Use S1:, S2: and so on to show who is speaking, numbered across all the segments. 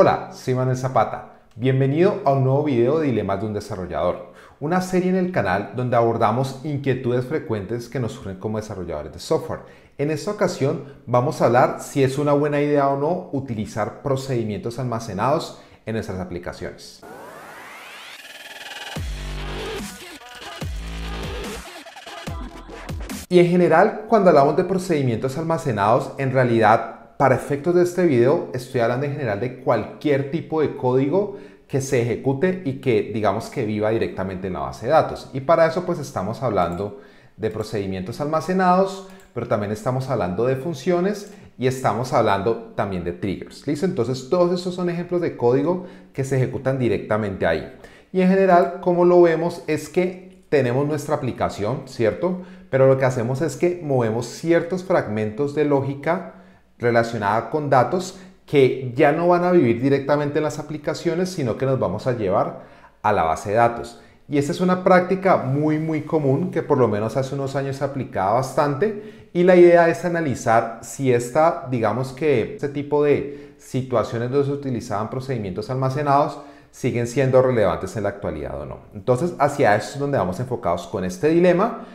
S1: Hola, soy Manuel Zapata. Bienvenido a un nuevo video de Dilemas de un Desarrollador, una serie en el canal donde abordamos inquietudes frecuentes que nos surgen como desarrolladores de software. En esta ocasión vamos a hablar si es una buena idea o no utilizar procedimientos almacenados en nuestras aplicaciones. Y en general, cuando hablamos de procedimientos almacenados, en realidad para efectos de este video estoy hablando en general de cualquier tipo de código que se ejecute y que digamos que viva directamente en la base de datos. Y para eso pues estamos hablando de procedimientos almacenados, pero también estamos hablando de funciones y estamos hablando también de triggers. ¿Listo? Entonces todos estos son ejemplos de código que se ejecutan directamente ahí. Y en general, como lo vemos, es que tenemos nuestra aplicación, ¿cierto? Pero lo que hacemos es que movemos ciertos fragmentos de lógica relacionada con datos que ya no van a vivir directamente en las aplicaciones, sino que nos vamos a llevar a la base de datos. Y esta es una práctica muy muy común que por lo menos hace unos años se aplicaba bastante y la idea es analizar si esta, digamos que este tipo de situaciones donde se utilizaban procedimientos almacenados siguen siendo relevantes en la actualidad o no. Entonces hacia eso es donde vamos enfocados con este dilema.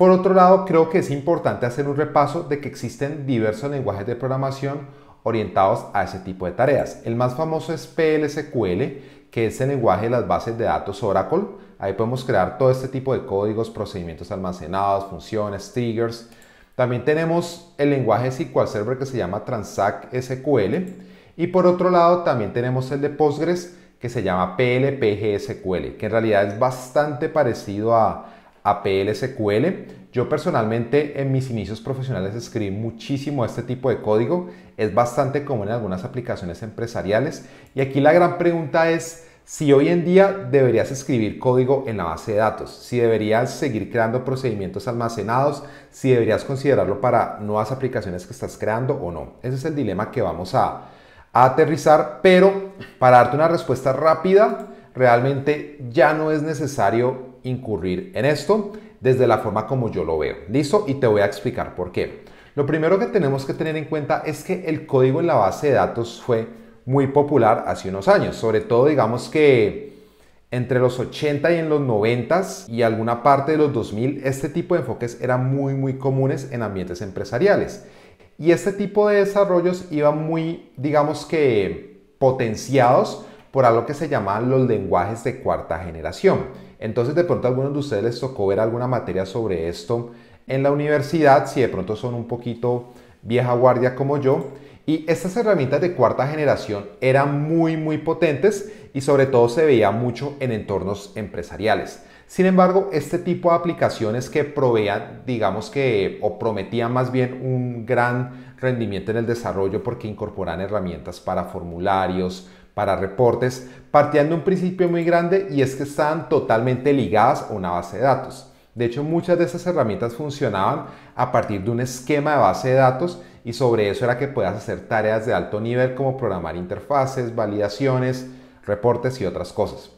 S1: Por otro lado, creo que es importante hacer un repaso de que existen diversos lenguajes de programación orientados a ese tipo de tareas. El más famoso es PLSQL, que es el lenguaje de las bases de datos Oracle. Ahí podemos crear todo este tipo de códigos, procedimientos almacenados, funciones, triggers. También tenemos el lenguaje SQL Server que se llama Transact SQL. Y por otro lado, también tenemos el de Postgres que se llama PLPGSQL, que en realidad es bastante parecido a Apl SQL, Yo personalmente en mis inicios profesionales escribí muchísimo este tipo de código. Es bastante común en algunas aplicaciones empresariales. Y aquí la gran pregunta es si hoy en día deberías escribir código en la base de datos, si deberías seguir creando procedimientos almacenados, si deberías considerarlo para nuevas aplicaciones que estás creando o no. Ese es el dilema que vamos a, a aterrizar. Pero para darte una respuesta rápida, realmente ya no es necesario incurrir en esto desde la forma como yo lo veo. ¿Listo? Y te voy a explicar por qué. Lo primero que tenemos que tener en cuenta es que el código en la base de datos fue muy popular hace unos años, sobre todo digamos que entre los 80 y en los 90 y alguna parte de los 2000, este tipo de enfoques eran muy muy comunes en ambientes empresariales. Y este tipo de desarrollos iban muy, digamos que, potenciados por algo que se llaman los lenguajes de cuarta generación. Entonces de pronto a algunos de ustedes les tocó ver alguna materia sobre esto en la universidad, si de pronto son un poquito vieja guardia como yo. Y estas herramientas de cuarta generación eran muy, muy potentes y sobre todo se veía mucho en entornos empresariales. Sin embargo, este tipo de aplicaciones que proveían, digamos que, o prometían más bien un gran rendimiento en el desarrollo porque incorporan herramientas para formularios, para reportes, partían de un principio muy grande y es que estaban totalmente ligadas a una base de datos. De hecho, muchas de esas herramientas funcionaban a partir de un esquema de base de datos y sobre eso era que puedas hacer tareas de alto nivel como programar interfaces, validaciones, reportes y otras cosas.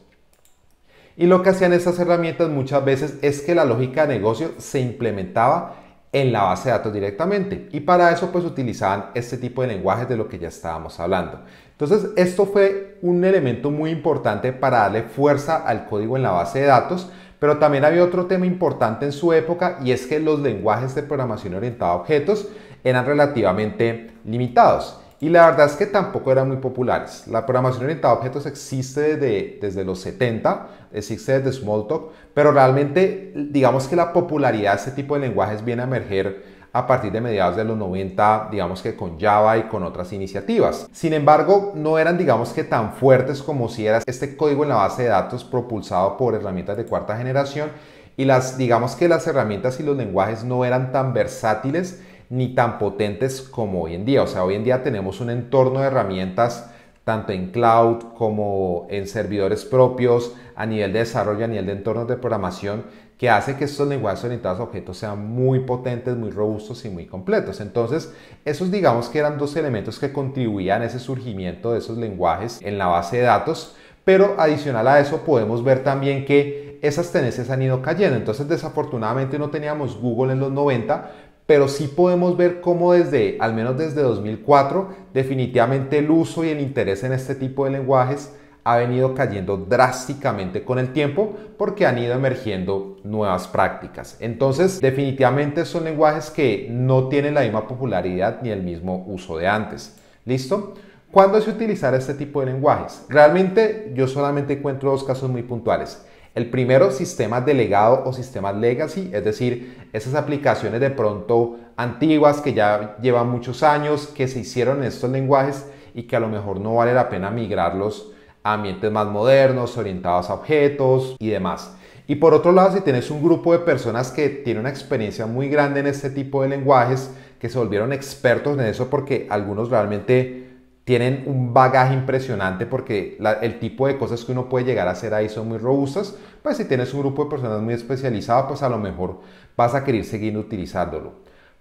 S1: Y lo que hacían estas herramientas muchas veces es que la lógica de negocio se implementaba en la base de datos directamente. Y para eso pues utilizaban este tipo de lenguajes de lo que ya estábamos hablando. Entonces esto fue un elemento muy importante para darle fuerza al código en la base de datos. Pero también había otro tema importante en su época y es que los lenguajes de programación orientada a objetos eran relativamente limitados. Y la verdad es que tampoco eran muy populares. La programación orientada a objetos existe desde los 70, existe desde Smalltalk, pero realmente digamos que la popularidad de este tipo de lenguajes viene a emerger a partir de mediados de los 90, digamos que con Java y con otras iniciativas. Sin embargo, no eran digamos que tan fuertes como si era este código en la base de datos propulsado por herramientas de cuarta generación y las digamos que las herramientas y los lenguajes no eran tan versátiles ni tan potentes como hoy en día. O sea, hoy en día tenemos un entorno de herramientas tanto en cloud como en servidores propios, a nivel de desarrollo, a nivel de entornos de programación, que hace que estos lenguajes orientados a objetos sean muy potentes, muy robustos y muy completos. Entonces, esos digamos que eran dos elementos que contribuían a ese surgimiento de esos lenguajes en la base de datos, pero adicional a eso podemos ver también que esas tendencias han ido cayendo. Entonces, desafortunadamente no teníamos Google en los 90, pero sí podemos ver cómo desde, al menos desde 2004, definitivamente el uso y el interés en este tipo de lenguajes ha venido cayendo drásticamente con el tiempo porque han ido emergiendo nuevas prácticas. Entonces, definitivamente son lenguajes que no tienen la misma popularidad ni el mismo uso de antes. ¿Listo? ¿Cuándo se utilizar este tipo de lenguajes? Realmente yo solamente encuentro dos casos muy puntuales. El primero, sistemas delegado o sistemas legacy, es decir, esas aplicaciones de pronto antiguas que ya llevan muchos años, que se hicieron en estos lenguajes y que a lo mejor no vale la pena migrarlos a ambientes más modernos, orientados a objetos y demás. Y por otro lado, si tienes un grupo de personas que tiene una experiencia muy grande en este tipo de lenguajes, que se volvieron expertos en eso porque algunos realmente tienen un bagaje impresionante porque el tipo de cosas que uno puede llegar a hacer ahí son muy robustas, pues si tienes un grupo de personas muy especializado, pues a lo mejor vas a querer seguir utilizándolo.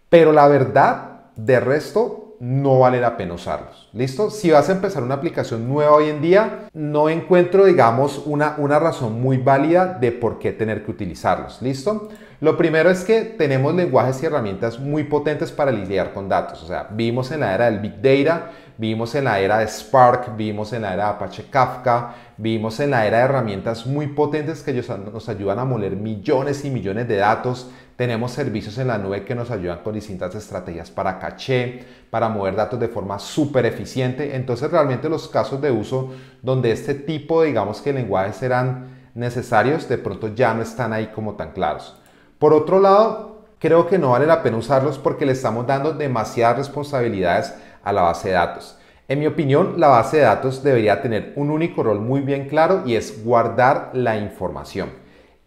S1: Pero la verdad, de resto, no vale la pena usarlos. ¿Listo? Si vas a empezar una aplicación nueva hoy en día, no encuentro, digamos, una, una razón muy válida de por qué tener que utilizarlos. ¿Listo? Lo primero es que tenemos lenguajes y herramientas muy potentes para lidiar con datos. O sea, vivimos en la era del Big Data, Vivimos en la era de Spark, vivimos en la era de Apache Kafka, vivimos en la era de herramientas muy potentes que nos ayudan a moler millones y millones de datos. Tenemos servicios en la nube que nos ayudan con distintas estrategias para caché, para mover datos de forma súper eficiente. Entonces realmente los casos de uso donde este tipo, digamos que lenguajes serán necesarios, de pronto ya no están ahí como tan claros. Por otro lado, creo que no vale la pena usarlos porque le estamos dando demasiadas responsabilidades a la base de datos. En mi opinión, la base de datos debería tener un único rol muy bien claro y es guardar la información.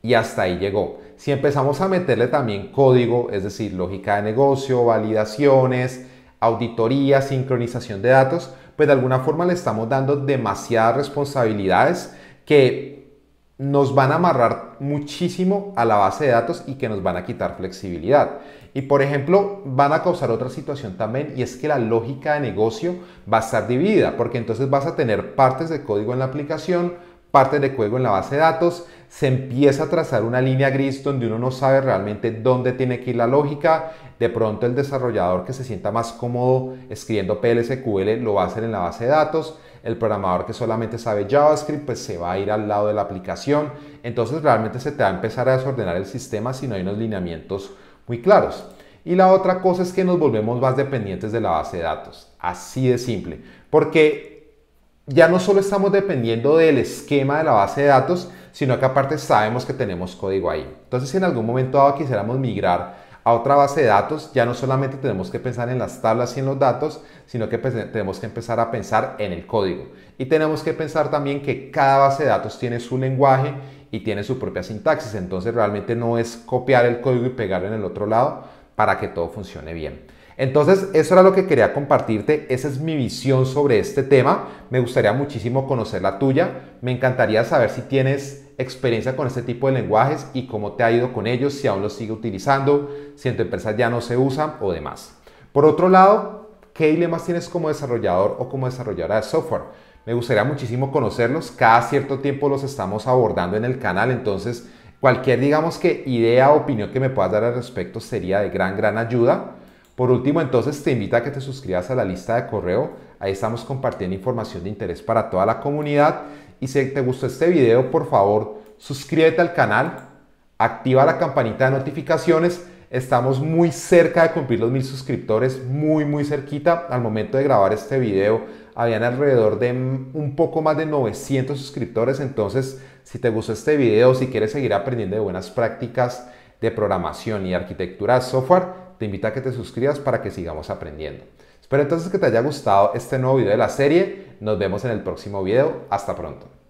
S1: Y hasta ahí llegó. Si empezamos a meterle también código, es decir, lógica de negocio, validaciones, auditoría, sincronización de datos, pues de alguna forma le estamos dando demasiadas responsabilidades que nos van a amarrar muchísimo a la base de datos y que nos van a quitar flexibilidad. Y por ejemplo, van a causar otra situación también y es que la lógica de negocio va a estar dividida, porque entonces vas a tener partes de código en la aplicación, partes de código en la base de datos, se empieza a trazar una línea gris donde uno no sabe realmente dónde tiene que ir la lógica, de pronto el desarrollador que se sienta más cómodo escribiendo PLSQL lo va a hacer en la base de datos, el programador que solamente sabe JavaScript pues se va a ir al lado de la aplicación, entonces realmente se te va a empezar a desordenar el sistema si no hay unos lineamientos muy claros. Y la otra cosa es que nos volvemos más dependientes de la base de datos. Así de simple. Porque ya no solo estamos dependiendo del esquema de la base de datos, sino que aparte sabemos que tenemos código ahí. Entonces, si en algún momento quisiéramos migrar a otra base de datos, ya no solamente tenemos que pensar en las tablas y en los datos, sino que tenemos que empezar a pensar en el código. Y tenemos que pensar también que cada base de datos tiene su lenguaje y tiene su propia sintaxis. Entonces realmente no es copiar el código y pegarlo en el otro lado para que todo funcione bien. Entonces, eso era lo que quería compartirte. Esa es mi visión sobre este tema. Me gustaría muchísimo conocer la tuya. Me encantaría saber si tienes experiencia con este tipo de lenguajes y cómo te ha ido con ellos, si aún los sigue utilizando, si en tu empresa ya no se usan o demás. Por otro lado, ¿qué dilemas tienes como desarrollador o como desarrolladora de software? Me gustaría muchísimo conocerlos. Cada cierto tiempo los estamos abordando en el canal, entonces cualquier, digamos que idea o opinión que me puedas dar al respecto sería de gran, gran ayuda. Por último, entonces te invito a que te suscribas a la lista de correo. Ahí estamos compartiendo información de interés para toda la comunidad. Y si te gustó este video, por favor, suscríbete al canal, activa la campanita de notificaciones. Estamos muy cerca de cumplir los mil suscriptores, muy, muy cerquita. Al momento de grabar este video, habían alrededor de un poco más de 900 suscriptores. Entonces, si te gustó este video, si quieres seguir aprendiendo de buenas prácticas de programación y arquitectura software, te invito a que te suscribas para que sigamos aprendiendo. Espero entonces que te haya gustado este nuevo video de la serie. Nos vemos en el próximo video. Hasta pronto.